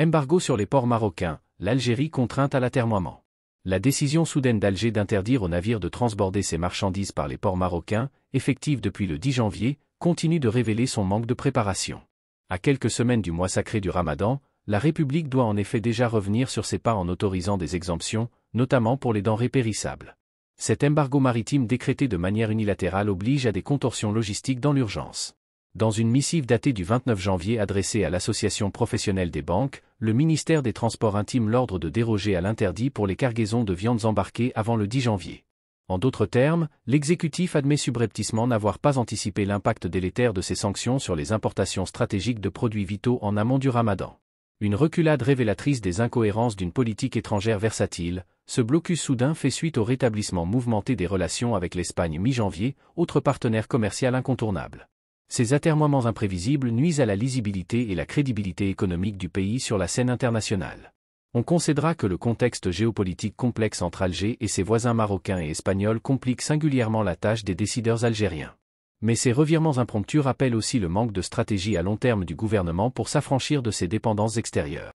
Embargo sur les ports marocains, l'Algérie contrainte à l'atermoiement. La décision soudaine d'Alger d'interdire aux navires de transborder ses marchandises par les ports marocains, effective depuis le 10 janvier, continue de révéler son manque de préparation. À quelques semaines du mois sacré du Ramadan, la République doit en effet déjà revenir sur ses pas en autorisant des exemptions, notamment pour les denrées périssables. Cet embargo maritime décrété de manière unilatérale oblige à des contorsions logistiques dans l'urgence. Dans une missive datée du 29 janvier adressée à l'Association professionnelle des banques, le ministère des Transports intime l'ordre de déroger à l'interdit pour les cargaisons de viandes embarquées avant le 10 janvier. En d'autres termes, l'exécutif admet subrepticement n'avoir pas anticipé l'impact délétère de ces sanctions sur les importations stratégiques de produits vitaux en amont du ramadan. Une reculade révélatrice des incohérences d'une politique étrangère versatile, ce blocus soudain fait suite au rétablissement mouvementé des relations avec l'Espagne mi-janvier, autre partenaire commercial incontournable. Ces atermoiements imprévisibles nuisent à la lisibilité et la crédibilité économique du pays sur la scène internationale. On concédera que le contexte géopolitique complexe entre Alger et ses voisins marocains et espagnols complique singulièrement la tâche des décideurs algériens. Mais ces revirements impromptus rappellent aussi le manque de stratégie à long terme du gouvernement pour s'affranchir de ses dépendances extérieures.